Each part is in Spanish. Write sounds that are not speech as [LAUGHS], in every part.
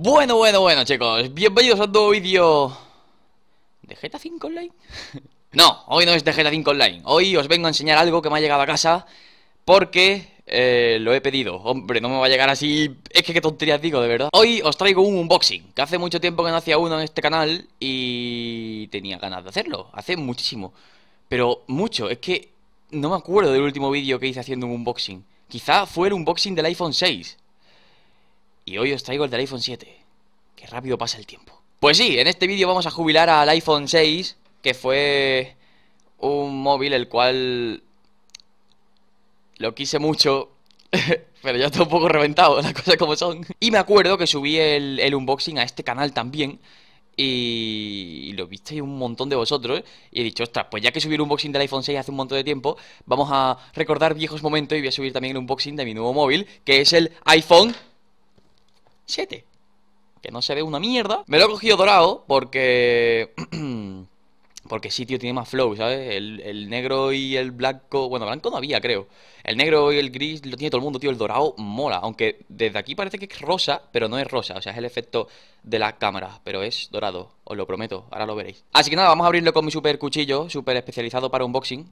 Bueno, bueno, bueno, chicos, bienvenidos a un nuevo vídeo de GTA 5 Online. [LAUGHS] no, hoy no es de GTA 5 Online. Hoy os vengo a enseñar algo que me ha llegado a casa porque eh, lo he pedido. Hombre, no me va a llegar así. Es que qué tonterías digo, de verdad. Hoy os traigo un unboxing, que hace mucho tiempo que no hacía uno en este canal y tenía ganas de hacerlo. Hace muchísimo. Pero mucho, es que no me acuerdo del último vídeo que hice haciendo un unboxing. Quizá fue el unboxing del iPhone 6. Y hoy os traigo el del iPhone 7. Que rápido pasa el tiempo. Pues sí, en este vídeo vamos a jubilar al iPhone 6, que fue un móvil el cual lo quise mucho, [LAUGHS] pero ya está un poco reventado, las cosas como son. Y me acuerdo que subí el, el unboxing a este canal también, y lo visteis un montón de vosotros. Y he dicho, ostras, pues ya que subí el unboxing del iPhone 6 hace un montón de tiempo, vamos a recordar viejos momentos y voy a subir también el unboxing de mi nuevo móvil, que es el iPhone 7. Que no se ve una mierda. Me lo he cogido dorado porque... [CLEARS THROAT] porque sí, tío, tiene más flow, ¿sabes? El, negro y el blanco... Bueno, blanco no había, creo. El negro y el gris lo tiene todo el mundo, tío. El dorado mola. Aunque desde aquí parece que es rosa, pero no es rosa. O sea, es el efecto de la cámara. Pero es dorado, os lo prometo. Ahora lo veréis. Así que nada, vamos a abrirlo con mi super cuchillo. super especializado para unboxing.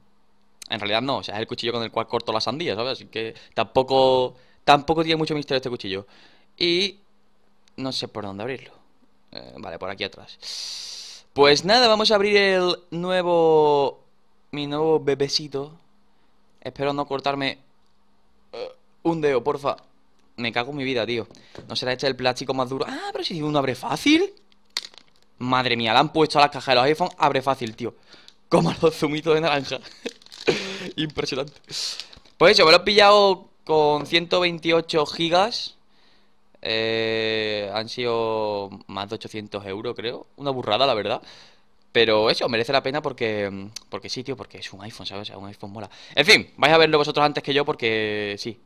En realidad no, o sea, es el cuchillo con el cual corto las sandías, ¿sabes? Así que tampoco... Tampoco tiene mucho misterio este cuchillo. Y no sé por dónde abrirlo. Eh, vale, por aquí atrás. Pues nada, vamos a abrir el nuevo... Mi nuevo bebecito. Espero no cortarme eh, un dedo, porfa. Me cago en mi vida, tío. ¿No será este el plástico más duro? Ah, pero si uno abre fácil. Madre mía, le han puesto a las cajas de los iPhone abre fácil, tío. Como los zumitos de naranja. [LAUGHS] Impresionante. Pues eso, me lo he pillado con 128 gigas. Eh, han sido más de 800 euros, creo. Una burrada, la verdad. Pero eso, merece la pena porque, porque sí, tío, porque es un iPhone, ¿sabes? un iPhone mola. En fin, vais a verlo vosotros antes que yo porque sí.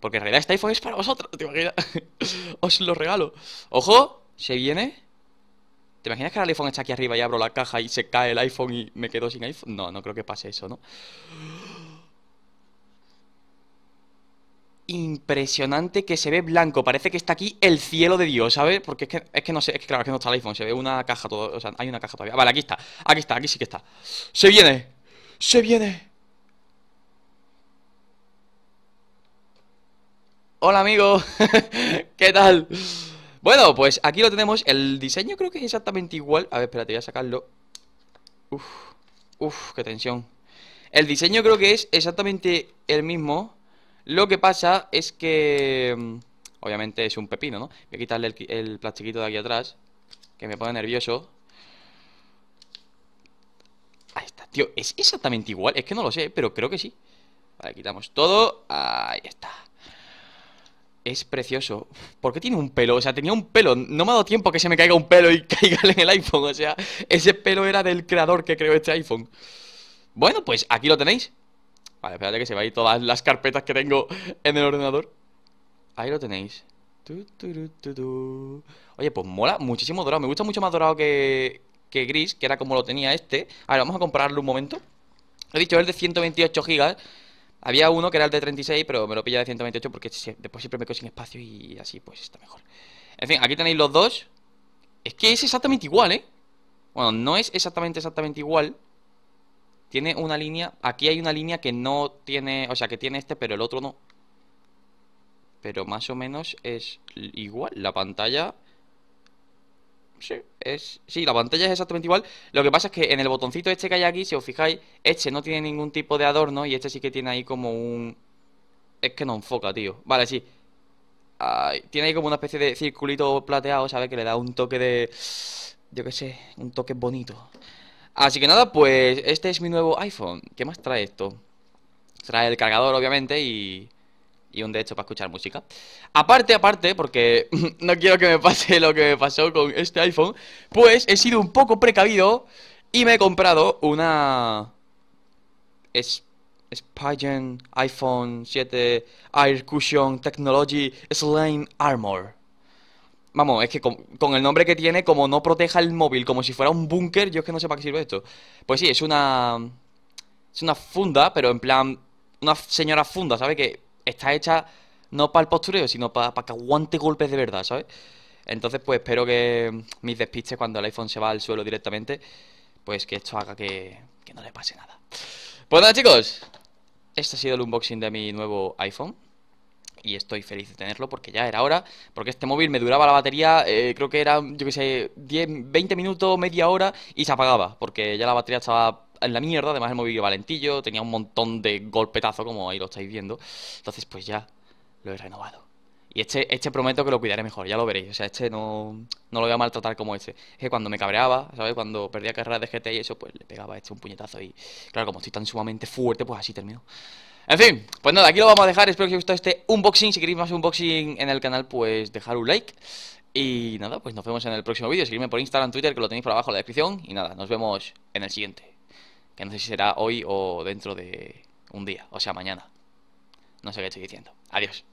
Porque en realidad este iPhone es para vosotros, ¿te [LAUGHS] Os lo regalo. Ojo, se viene. ¿Te imaginas que el iPhone está aquí arriba y abro la caja y se cae el iPhone y me quedo sin iPhone? No, no creo que pase eso, ¿no? impresionante que se ve blanco. Parece que está aquí el cielo de Dios, ¿sabes? Porque es que, es que no sé, es que claro, que no está el iPhone. Se ve una caja todo, o sea, hay una caja todavía. Vale, aquí está, aquí está, aquí sí que está. Se viene, se viene. Hola amigo, [LAUGHS] ¿qué tal? Bueno, pues aquí lo tenemos. El diseño creo que es exactamente igual. A ver, espérate, voy a sacarlo. Uf, uf, qué tensión. El diseño creo que es exactamente el mismo. Lo que pasa es que... Mm, obviamente es un pepino, ¿no? Voy a quitarle el, plastiquito de aquí atrás, que me pone nervioso. Ahí está, tío. Es exactamente igual. Es que no lo sé, pero creo que sí. Vale, quitamos todo. Ahí está. Es precioso. ¿Por qué tiene un pelo? O sea, tenía un pelo. No me ha dado tiempo que se me caiga un pelo y [LAUGHS] caiga en el iPhone. O sea, ese pelo era del creador que creó este iPhone. Bueno, pues aquí lo tenéis. Vale, espérate que se va a ir todas las carpetas que tengo en el ordenador. Ahí lo tenéis. Oye, pues mola muchísimo dorado. Me gusta mucho más dorado que, gris, que era como lo tenía este. A ver, vamos a comprarlo un momento. He dicho el de 128 gigas. Había uno que era el de 36, pero me lo pilla de 128 porque después siempre me quedo sin espacio y así pues está mejor. En fin, aquí tenéis los dos. Es que es exactamente igual, ¿eh? Bueno, no es exactamente exactamente igual. Tiene una línea, aquí hay una línea que no tiene, o sea, que tiene este, pero el otro no. Pero más o menos es igual, la pantalla... Sí, es, sí, la pantalla es exactamente igual. Lo que pasa es que en el botoncito este que hay aquí, si os fijáis, este no tiene ningún tipo de adorno y este sí que tiene ahí como un... Es que no enfoca, tío. Vale, sí. tiene ahí como una especie de circulito plateado, ¿sabes? Que le da un toque de... Yo qué sé, un toque bonito. Así que nada, pues este es mi nuevo iPhone. ¿Qué más trae esto? Trae el cargador, obviamente, y, un de hecho para escuchar música. Aparte, aparte, porque [LAUGHS] no quiero que me pase lo que me pasó con este iPhone, pues he sido un poco precavido y me he comprado una... Es... Spigen iPhone 7 Air Cushion Technology Slime Armor. Vamos, es que con, el nombre que tiene, como no proteja el móvil como si fuera un búnker, yo es que no sé para qué sirve esto. Pues sí, es una. Es una funda, pero en plan. Una señora funda, ¿sabes? Que está hecha no para el postureo, sino para, para que aguante golpes de verdad, ¿sabes? Entonces, pues espero que mis despistes cuando el iPhone se va al suelo directamente, pues que esto haga que, que no le pase nada. Pues nada, chicos. Este ha sido el unboxing de mi nuevo iPhone y estoy feliz de tenerlo porque ya era hora, porque este móvil me duraba la batería, eh, creo que era, yo qué sé, 10, 20 minutos, media hora y se apagaba, porque ya la batería estaba en la mierda, además el móvil iba valentillo, tenía un montón de golpetazo como ahí lo estáis viendo, entonces pues ya lo he renovado. Y este, este prometo que lo cuidaré mejor, ya lo veréis. O sea, este no, lo voy a maltratar como este. Es que cuando me cabreaba, ¿sabes? Cuando perdía carreras de GT y eso, pues le pegaba a este un puñetazo. Y claro, como estoy tan sumamente fuerte, pues así termino. En fin, pues nada, aquí lo vamos a dejar. Espero que os haya gustado este unboxing. Si queréis más unboxing en el canal, pues dejar un like. Y nada, pues nos vemos en el próximo vídeo. Seguidme por Instagram, Twitter, que lo tenéis por abajo en la descripción. Y nada, nos vemos en el siguiente. Que no sé si será hoy o dentro de un día, o sea, mañana. No sé qué estoy diciendo. Adiós.